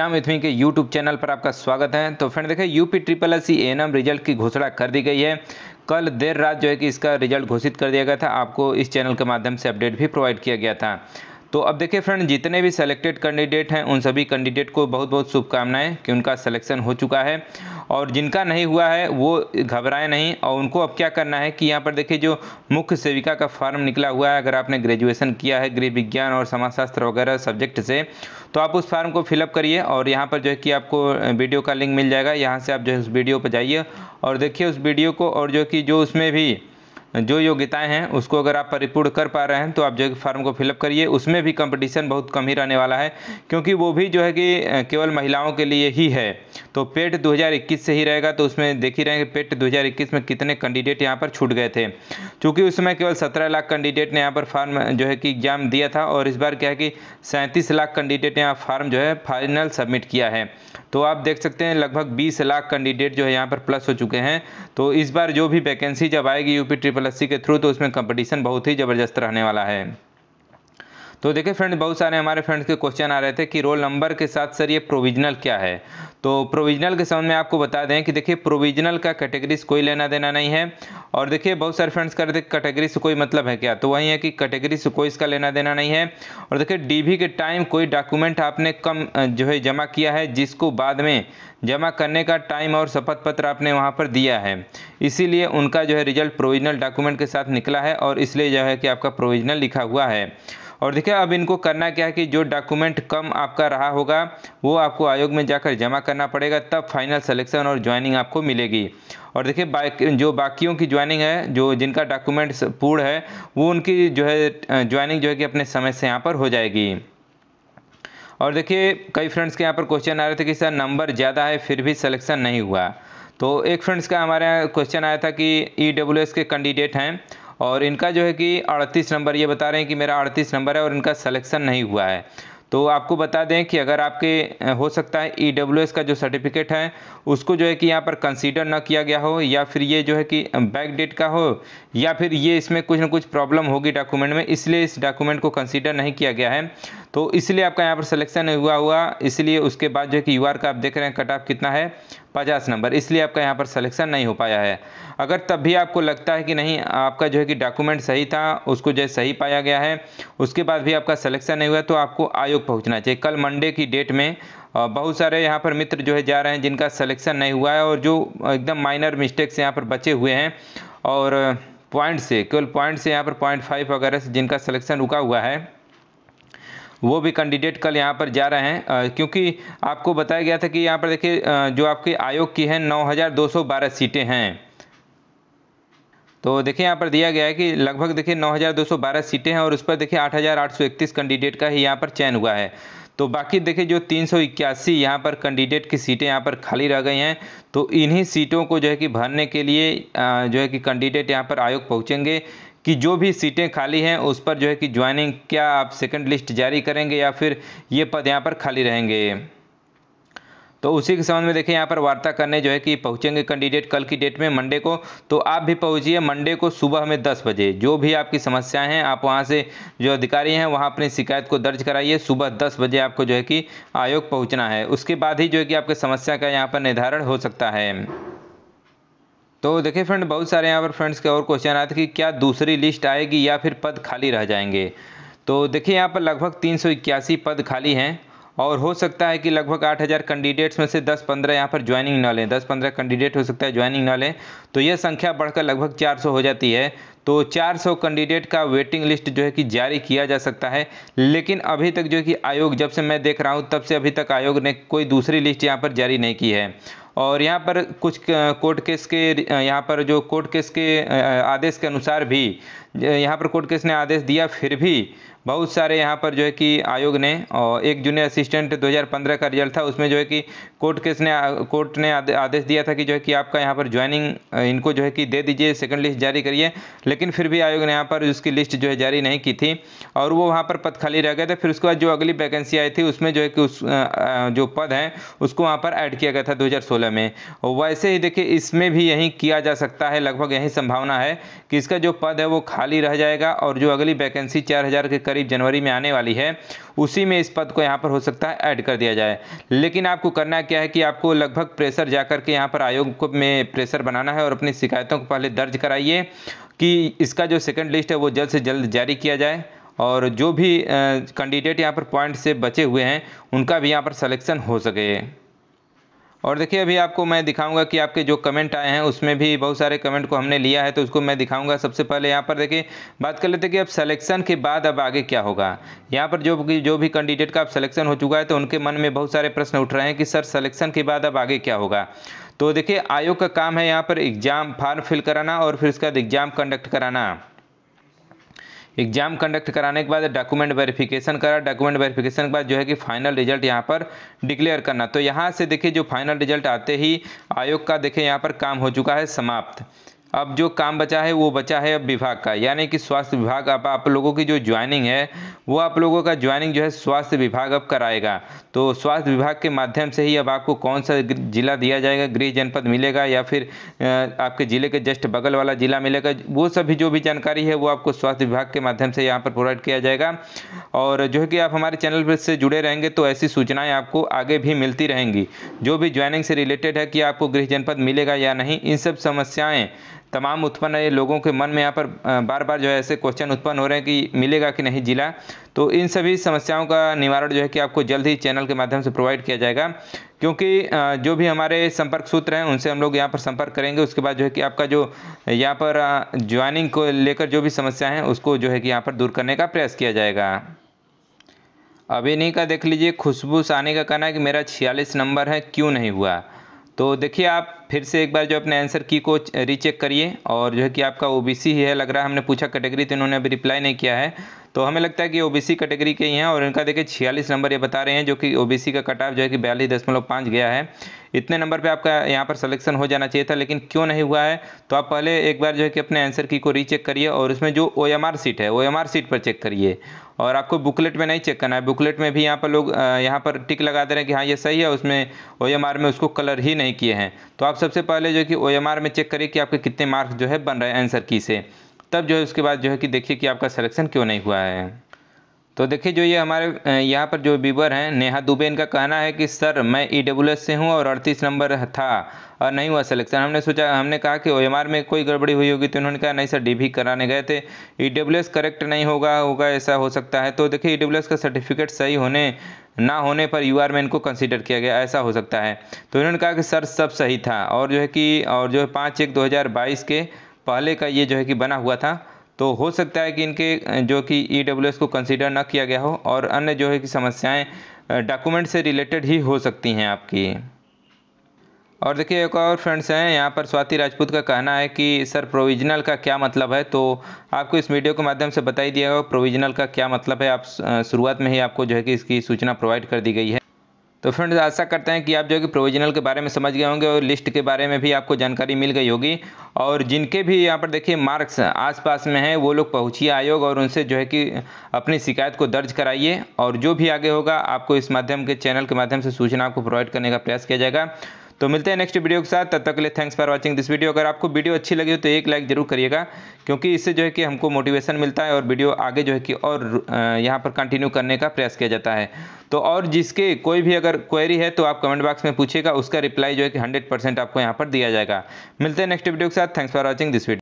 श्याम के YouTube channel पर आपका स्वागत है तो फ्रेंड देखिए यूपी ट्रिपल एस सी एन रिजल्ट की घोषणा कर दी गई है कल देर रात जो है कि इसका रिजल्ट घोषित कर दिया गया था आपको इस चैनल के माध्यम से अपडेट भी प्रोवाइड किया गया था तो अब देखिए फ्रेंड जितने भी सेलेक्टेड कैंडिडेट हैं उन सभी कैंडिडेट को बहुत बहुत शुभकामनाएं कि उनका सिलेक्शन हो चुका है और जिनका नहीं हुआ है वो घबराएं नहीं और उनको अब क्या करना है कि यहाँ पर देखिए जो मुख्य सेविका का फॉर्म निकला हुआ है अगर आपने ग्रेजुएशन किया है गृह विज्ञान और समाजशास्त्र वगैरह सब्जेक्ट से तो आप उस फार्म को फिलअप करिए और यहाँ पर जो है कि आपको वीडियो का लिंक मिल जाएगा यहाँ से आप जो है उस वीडियो पर जाइए और देखिए उस वीडियो को और जो कि जो उसमें भी जो योग्यताएं हैं उसको अगर आप परिपूर्ण कर पा रहे हैं तो आप जो फॉर्म को फिलअप करिए उसमें भी कंपटीशन बहुत कम ही रहने वाला है क्योंकि वो भी जो है कि केवल महिलाओं के लिए ही है तो पेट 2021 से ही रहेगा तो उसमें देख ही रहेंगे पेट 2021 में कितने कैंडिडेट यहाँ पर छूट गए थे चूँकि उस समय केवल सत्रह लाख कैंडिडेट ने यहाँ पर फार्म जो है कि एग्जाम दिया था और इस बार क्या है कि सैंतीस लाख कैंडिडेट ने यहाँ फार्म जो है फाइनल सबमिट किया है तो आप देख सकते हैं लगभग बीस लाख कैंडिडेट जो है यहाँ पर प्लस हो चुके हैं तो इस बार जो भी वैकेंसी जब आएगी यूपी ट्रिपल पॉलिसी के थ्रू तो उसमें कंपटीशन बहुत ही ज़बरदस्त रहने वाला है तो देखिए फ्रेंड बहुत सारे हमारे फ्रेंड्स के क्वेश्चन आ रहे थे कि रोल नंबर के साथ सर ये प्रोविजनल क्या है तो प्रोविजनल के संबंध में आपको बता दें कि देखिए प्रोविजनल का कैटेगरीज कोई लेना देना नहीं है और देखिए बहुत सारे फ्रेंड्स कर रहे थे कैटेगरी से कोई मतलब है क्या तो वही है कि कैटेगरी से कोई इसका लेना देना नहीं है और देखिए डीबी के टाइम कोई डॉक्यूमेंट आपने कम जो है जमा किया है जिसको बाद में जमा करने का टाइम और शपथ पत्र आपने वहाँ पर दिया है इसीलिए उनका जो है रिजल्ट प्रोविजनल डॉक्यूमेंट के साथ निकला है और इसलिए जो है कि आपका प्रोविजनल लिखा हुआ है और देखिए अब इनको करना क्या है कि जो डॉक्यूमेंट कम आपका रहा होगा वो आपको आयोग में जाकर जमा करना पड़ेगा तब फाइनल सिलेक्शन और ज्वाइनिंग आपको मिलेगी और देखिए बाकी जो बाकियों की ज्वाइनिंग है जो जिनका डॉक्यूमेंट्स पूर्ण है वो उनकी जो है ज्वाइनिंग जो है कि अपने समय से यहाँ पर हो जाएगी और देखिए कई फ्रेंड्स के यहाँ पर क्वेश्चन आ रहे थे कि सर नंबर ज़्यादा है फिर भी सिलेक्शन नहीं हुआ तो एक फ्रेंड्स का हमारे यहाँ क्वेश्चन आया था कि ई e के कैंडिडेट हैं और इनका जो है कि 38 नंबर ये बता रहे हैं कि मेरा 38 नंबर है और इनका सलेक्शन नहीं हुआ है तो आपको बता दें कि अगर आपके हो सकता है ई e का जो सर्टिफिकेट है उसको जो है कि यहाँ पर कंसीडर ना किया गया हो या फिर ये जो है कि बैक डेट का हो या फिर ये इसमें कुछ ना कुछ प्रॉब्लम होगी डॉक्यूमेंट में इसलिए इस डॉक्यूमेंट को कंसीडर नहीं किया गया है तो इसलिए आपका यहाँ पर सिलेक्शन हुआ हुआ इसलिए उसके बाद जो है कि यू का आप देख रहे हैं कट ऑफ कितना है पचास नंबर इसलिए आपका यहाँ पर सिलेक्शन नहीं हो पाया है अगर तब भी आपको लगता है कि नहीं आपका जो है कि डॉक्यूमेंट सही था उसको जो है सही पाया गया है उसके बाद भी आपका सिलेक्शन नहीं हुआ तो आपको आयोग पहुँचना चाहिए कल मंडे की डेट में बहुत सारे यहाँ पर मित्र जो है जा रहे हैं जिनका सलेक्शन नहीं हुआ है और जो एकदम माइनर मिस्टेक्स यहाँ पर बचे हुए हैं और पॉइंट से केवल पॉइंट से यहाँ पर पॉइंट फाइव वगैरह से जिनका सिलेक्शन रुका हुआ है वो भी कैंडिडेट कल यहाँ पर जा रहे हैं क्योंकि आपको बताया गया था कि यहाँ पर देखिए जो आपके आयोग की है 9,212 सीटें हैं तो देखिए यहाँ पर दिया गया है कि लगभग देखिए 9,212 सीटें हैं और उस पर देखिए 8,831 कैंडिडेट का ही यहाँ पर चयन हुआ है तो बाकी देखिए जो तीन सौ इक्यासी यहाँ पर कैंडिडेट की सीटें यहाँ पर खाली रह गई हैं तो इन्हीं सीटों को जो है कि भरने के लिए जो है कि कैंडिडेट यहाँ पर आयोग पहुँचेंगे कि जो भी सीटें खाली हैं उस पर जो है कि ज्वाइनिंग क्या आप सेकंड लिस्ट जारी करेंगे या फिर ये पद यहाँ पर खाली रहेंगे तो उसी के संबंध में देखिए यहाँ पर वार्ता करने जो है कि पहुँचेंगे कैंडिडेट कल की डेट में मंडे को तो आप भी पहुँचिए मंडे को सुबह में दस बजे जो भी आपकी समस्याएं हैं आप वहाँ से जो अधिकारी हैं वहाँ अपनी शिकायत को दर्ज कराइए सुबह दस बजे आपको जो है कि आयोग पहुँचना है उसके बाद ही जो है कि आपकी समस्या का यहाँ पर निर्धारण हो सकता है तो देखिए फ्रेंड बहुत सारे यहाँ पर फ्रेंड्स के और क्वेश्चन आए थे कि क्या दूसरी लिस्ट आएगी या फिर पद खाली रह जाएंगे तो देखिए यहाँ पर लगभग तीन पद खाली हैं और हो सकता है कि लगभग 8000 कैंडिडेट्स में से 10-15 यहाँ पर ज्वाइनिंग ना लें 10-15 कैंडिडेट हो सकता है ज्वाइनिंग ना लें तो यह संख्या बढ़कर लगभग 400 हो जाती है तो 400 कैंडिडेट का वेटिंग लिस्ट जो है कि जारी किया जा सकता है लेकिन अभी तक जो है कि आयोग जब से मैं देख रहा हूँ तब से अभी तक आयोग ने कोई दूसरी लिस्ट यहाँ पर जारी नहीं की है और यहाँ पर कुछ कोर्ट केस के यहाँ पर जो कोर्ट केस के आदेश के अनुसार भी यहाँ पर कोर्ट केस ने आदेश दिया फिर भी बहुत सारे यहाँ पर जो है कि आयोग ने और एक जूनियर असिस्टेंट 2015 का रिजल्ट था उसमें जो है कि कोर्ट केस ने कोर्ट ने आदेश दिया था कि जो है कि आपका यहाँ पर ज्वाइनिंग इनको जो है कि दे दीजिए सेकंड लिस्ट जारी करिए लेकिन फिर भी आयोग ने यहाँ पर उसकी लिस्ट जो है जारी नहीं की थी और वो वहाँ पर पद खाली रह गए थे फिर उसके बाद जो अगली वैकेंसी आई थी उसमें जो है कि उस जो पद है उसको वहाँ पर ऐड किया गया था दो में वैसे ही देखिए इसमें भी यही किया जा सकता है लगभग यही संभावना है कि इसका जो पद है वो खाली रह जाएगा और जो अगली वैकेंसी चार के करीब जनवरी में आने वाली है उसी में इस पद को यहाँ पर हो सकता है ऐड कर दिया जाए लेकिन आपको करना क्या है कि आपको लगभग प्रेशर जा करके यहाँ पर आयोग को में प्रेशर बनाना है और अपनी शिकायतों को पहले दर्ज कराइए कि इसका जो सेकंड लिस्ट है वो जल्द से जल्द जारी किया जाए और जो भी कैंडिडेट यहाँ पर पॉइंट से बचे हुए हैं उनका भी यहाँ पर सलेक्शन हो सके और देखिए अभी आपको मैं दिखाऊंगा कि आपके जो कमेंट आए हैं उसमें भी बहुत सारे कमेंट को हमने लिया है तो उसको मैं दिखाऊंगा सबसे पहले यहाँ पर देखिए बात कर लेते हैं कि अब सिलेक्शन के बाद अब आगे क्या होगा यहाँ पर जो जो भी कैंडिडेट का अब सिलेक्शन हो चुका है तो उनके मन में बहुत सारे प्रश्न उठ रहे हैं कि सर सलेक्शन के बाद अब आगे क्या होगा तो देखिए आयोग का काम है यहाँ पर एग्जाम फार्म फिल कराना और फिर उसके बाद एग्जाम कंडक्ट कराना एग्जाम कंडक्ट कराने के बाद डॉक्यूमेंट वेरिफिकेशन करा डॉक्यूमेंट वेरिफिकेशन के बाद जो है कि फाइनल रिजल्ट यहाँ पर डिक्लेयर करना तो यहाँ से देखिए जो फाइनल रिजल्ट आते ही आयोग का देखिए यहाँ पर काम हो चुका है समाप्त अब जो काम बचा है वो बचा है अब विभाग का यानी कि स्वास्थ्य विभाग अब आप लोगों की जो ज्वाइनिंग है वो आप लोगों का ज्वाइनिंग जो है स्वास्थ्य विभाग अब कराएगा तो स्वास्थ्य विभाग के माध्यम से ही अब आपको कौन सा जिला दिया जाएगा गृह जनपद मिलेगा या फिर आपके ज़िले के जस्ट बगल वाला ज़िला मिलेगा वो सभी जो भी जानकारी है वो आपको स्वास्थ्य विभाग के माध्यम से यहाँ पर प्रोवाइड किया जाएगा और जो है कि आप हमारे चैनल पर से जुड़े रहेंगे तो ऐसी सूचनाएँ आपको आगे भी मिलती रहेंगी जो भी ज्वाइनिंग से रिलेटेड है कि आपको गृह जनपद मिलेगा या नहीं इन सब समस्याएँ तमाम उत्पन्न लोगों के मन में यहाँ पर बार बार जो है ऐसे क्वेश्चन उत्पन्न हो रहे हैं कि मिलेगा कि नहीं जिला तो इन सभी समस्याओं का निवारण जो है कि आपको जल्द ही चैनल के माध्यम से प्रोवाइड किया जाएगा क्योंकि जो भी हमारे संपर्क सूत्र हैं उनसे हम लोग यहाँ पर संपर्क करेंगे उसके बाद जो है कि आपका जो यहाँ पर ज्वाइनिंग को लेकर जो भी समस्या है उसको जो है कि यहाँ पर दूर करने का प्रयास किया जाएगा नहीं का देख लीजिए खुशबू साने का कहना है कि मेरा छियालीस नंबर है क्यों नहीं हुआ तो देखिए आप फिर से एक बार जो अपने आंसर की को रीचेक करिए और जो है कि आपका ओ ही है लग रहा है हमने पूछा कैटेगरी तो इन्होंने अभी रिप्लाई नहीं किया है तो हमें लगता है कि ओबीसी कैटेगरी के ही हैं और इनका देखिए छियालीस नंबर ये बता रहे हैं जो कि ओबीसी का कटाव जो है कि बयालीस दशमलव पाँच गया है इतने नंबर पे आपका यहाँ पर सलेक्शन हो जाना चाहिए था लेकिन क्यों नहीं हुआ है तो आप पहले एक बार जो है कि अपने आंसर की को रीचेक करिए और उसमें जो ओ एम आर सीट है ओ एम आर सीट पर चेक करिए और आपको बुकलेट में नहीं चेक करना है बुकलेट में भी यहाँ पर लोग यहाँ पर टिक लगा दे रहे हैं कि हाँ ये सही है उसमें ओ में उसको कलर ही नहीं किए हैं तो आप सबसे पहले जो कि ओ में चेक करिए कि आपके कितने मार्क्स जो है बन रहे हैं आंसर की से तब जो है उसके बाद जो है कि देखिए कि आपका सलेक्शन क्यों नहीं हुआ है तो देखिए जो ये हमारे यहाँ पर जो बीबर हैं नेहा दुबे इनका कहना है कि सर मैं ई डब्ल्यू एस से हूँ और अड़तीस नंबर था और नहीं हुआ सिलेक्शन हमने सोचा हमने कहा कि ओ में कोई गड़बड़ी हुई होगी तो उन्होंने कहा नहीं सर डी कराने गए थे ई e करेक्ट नहीं होगा होगा ऐसा हो सकता है तो देखिए ई e का सर्टिफिकेट सही होने ना होने पर यू में इनको कंसिडर किया गया ऐसा हो सकता है तो उन्होंने कहा कि सर सब सही था और जो है कि और जो है पाँच एक दो के पहले का ये जो है कि बना हुआ था तो हो सकता है कि इनके जो कि ई e को कंसिडर ना किया गया हो और अन्य जो है कि समस्याएं डॉक्यूमेंट से रिलेटेड ही हो सकती हैं आपकी और देखिए एक और फ्रेंड्स हैं यहाँ पर स्वाति राजपूत का कहना है कि सर प्रोविजनल का क्या मतलब है तो आपको इस वीडियो के माध्यम से बताई दिया गया प्रोविजनल का क्या मतलब है आप शुरुआत में ही आपको जो है कि इसकी सूचना प्रोवाइड कर दी गई है तो फ्रेंड्स आशा करते हैं कि आप जो है कि प्रोविजनल के बारे में समझ गए होंगे और लिस्ट के बारे में भी आपको जानकारी मिल गई होगी और जिनके भी यहाँ पर देखिए मार्क्स आसपास में हैं वो लोग पहुँचिए आयोग और उनसे जो है कि अपनी शिकायत को दर्ज कराइए और जो भी आगे होगा आपको इस माध्यम के चैनल के माध्यम से सूचना आपको प्रोवाइड करने का प्रयास किया जाएगा तो मिलते हैं नेक्स्ट वीडियो के साथ तब तक के लिए thanks for watching this video अगर आपको वीडियो अच्छी लगी हो तो एक लाइक जरूर करिएगा क्योंकि इससे जो है कि हमको मोटिवेशन मिलता है और वीडियो आगे जो है कि और यहाँ पर कंटिन्यू करने का प्रयास किया जाता है तो और जिसके कोई भी अगर क्वेरी है तो आप कमेंट बॉक्स में पूछिएगा उसका रिप्लाई जो है कि हंड्रेड आपको यहाँ पर दिया जाएगा मिलते हैं नेक्स्ट वीडियो के साथ thanks for watching this video